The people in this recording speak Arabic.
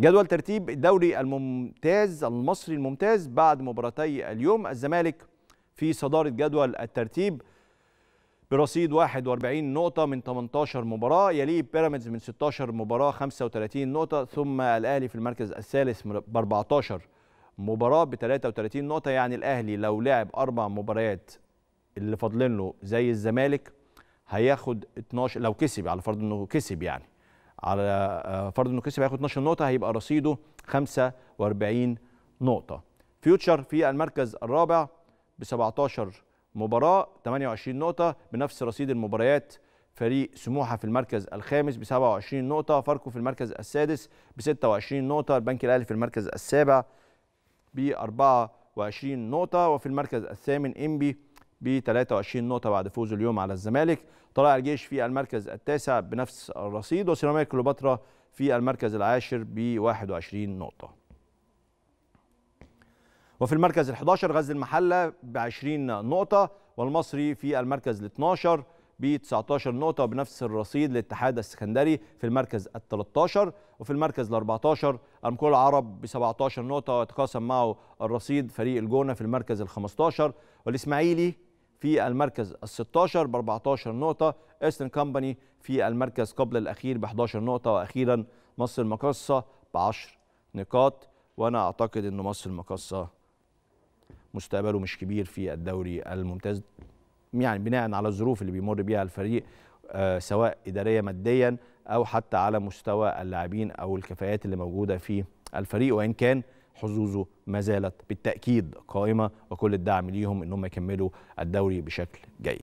جدول ترتيب الدوري الممتاز المصري الممتاز بعد مباراتي اليوم الزمالك في صدارة جدول الترتيب برصيد 41 نقطة من 18 مباراة يليه بيراميدز من 16 مباراة 35 نقطة ثم الأهلي في المركز الثالث ب 14 مباراة ب 33 نقطة يعني الأهلي لو لعب أربع مباريات اللي فاضلين له زي الزمالك هياخد 12 لو كسب على فرض إنه كسب يعني على آه، فرض انه كسب هياخد 12 نقطه هيبقى رصيده 45 نقطه فيوتشر في المركز الرابع ب 17 مباراه 28 نقطه بنفس رصيد المباريات فريق سموحه في المركز الخامس ب 27 نقطه فاركو في المركز السادس ب 26 نقطه البنك الاهلي في المركز السابع ب 24 نقطه وفي المركز الثامن انبي ب 23 نقطة بعد فوزه اليوم على الزمالك طلائع الجيش في المركز التاسع بنفس الرصيد وسيراميكا كليوباترا في المركز العاشر ب 21 نقطة وفي المركز ال11 غزل المحله ب 20 نقطه والمصري في المركز ال12 ب 19 نقطه وبنفس الرصيد للاتحاد السكندري في المركز ال13 وفي المركز ال14 المكول العرب ب 17 نقطه ويتقاسم معه الرصيد فريق الجونه في المركز ال15 والاسماعيلي في المركز ال 16 ب 14 نقطة، ايسترن كومباني في المركز قبل الأخير ب 11 نقطة، وأخيرا مصر المقاصة ب 10 نقاط، وأنا أعتقد إن مصر المقاصة مستقبله مش كبير في الدوري الممتاز يعني بناء على الظروف اللي بيمر بيها الفريق آه، سواء إدارية ماديا أو حتى على مستوى اللاعبين أو الكفاءات اللي موجودة في الفريق وإن كان حظوظه ما زالت بالتاكيد قائمه وكل الدعم ليهم أنهم يكملوا الدوري بشكل جيد